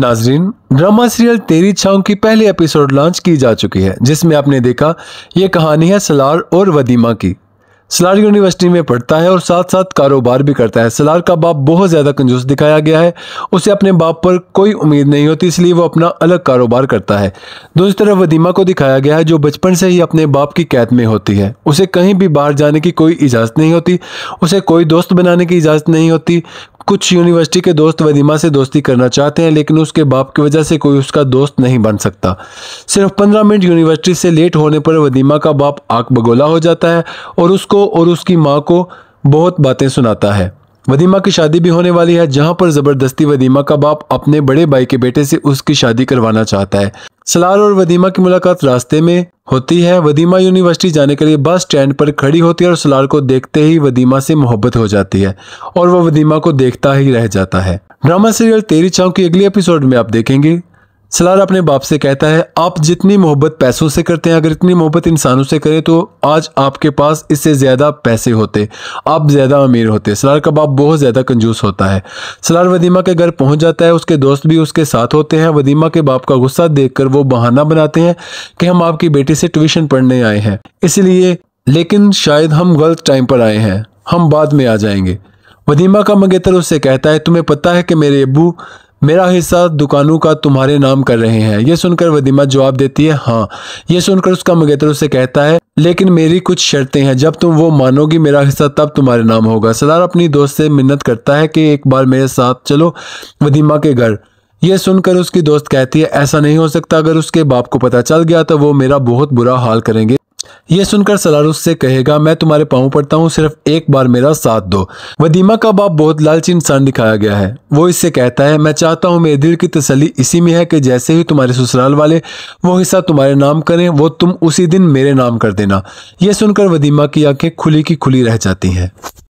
नाजरीन drama serial तेरी छाऊ की पहली एपिसोड लॉन्च की जा चुकी है जिसमें आपने देखा ये कहानी है सलार और वदीमा की सलार यूनिवर्सिटी में पढ़ता है और साथ साथ कारोबार भी करता है सलार का बाप बहुत ज़्यादा कंजूस दिखाया गया है उसे अपने बाप पर कोई उम्मीद नहीं होती इसलिए वो अपना अलग कारोबार करता है दूसरी तरफ वदीमा को दिखाया गया है जो बचपन से ही अपने बाप की कैद में होती है उसे कहीं भी बाहर जाने की कोई इजाज़त नहीं होती उसे कोई दोस्त बनाने की इजाज़त नहीं होती कुछ यूनिवर्सिटी के दोस्त वदीमा से दोस्ती करना चाहते हैं लेकिन उसके बाप की वजह से कोई उसका दोस्त नहीं बन सकता सिर्फ पंद्रह मिनट यूनिवर्सिटी से लेट होने पर वदीमा का बाप आग बगोला हो जाता है और उसको और उसकी माँ को बहुत बातें सुनाता है वदीमा की शादी भी होने वाली है जहां पर जबरदस्ती वदीमा का बाप अपने बड़े भाई के बेटे से उसकी शादी करवाना चाहता है सलार और वदीमा की मुलाकात रास्ते में होती है वदीमा यूनिवर्सिटी जाने के लिए बस स्टैंड पर खड़ी होती है और सलार को देखते ही वदीमा से मोहब्बत हो जाती है और वह वदीमा को देखता ही रह जाता है ड्रामा सीरियल तेरी छाव की अगले एपिसोड में आप देखेंगे सलार अपने बाप से कहता है आप जितनी मोहब्बत पैसों से करते हैं अगर इतनी मोहब्बत इंसानों से करें तो आज आपके पास इससे ज़्यादा पैसे होते आप ज़्यादा अमीर होते सलार का बाप बहुत ज़्यादा कंजूस होता है सलार वदीमा के घर पहुंच जाता है उसके दोस्त भी उसके साथ होते हैं वदीमा के बाप का गुस्सा कर वो बहाना बनाते हैं कि हम आपकी बेटी से ट्यूशन पढ़ने आए हैं इसलिए लेकिन शायद हम गलत टाइम पर आए हैं हम बाद में आ जाएंगे वदीमा का मंगेतर उससे कहता है तुम्हें पता है कि मेरे अबू मेरा हिस्सा दुकानों का तुम्हारे नाम कर रहे हैं यह सुनकर वदीमा जवाब देती है हाँ यह सुनकर उसका मगेतर उसे कहता है लेकिन मेरी कुछ शर्तें हैं जब तुम वो मानोगी मेरा हिस्सा तब तुम्हारे नाम होगा सलार अपनी दोस्त से मिन्नत करता है कि एक बार मेरे साथ चलो वदीमा के घर यह सुनकर उसकी दोस्त कहती है ऐसा नहीं हो सकता अगर उसके बाप को पता चल गया तो वो मेरा बहुत बुरा हाल करेंगे यह सुनकर सलारुस से कहेगा मैं तुम्हारे पाँव पड़ता हूँ सिर्फ एक बार मेरा साथ दो वदीमा का बाप बहुत लालची इंसान दिखाया गया है वो इससे कहता है मैं चाहता हूँ मेरे दिल की तसली इसी में है कि जैसे ही तुम्हारे ससुराल वाले वो हिस्सा तुम्हारे नाम करें वो तुम उसी दिन मेरे नाम कर देना यह सुनकर वदीमा की आंखें खुली की खुली रह जाती हैं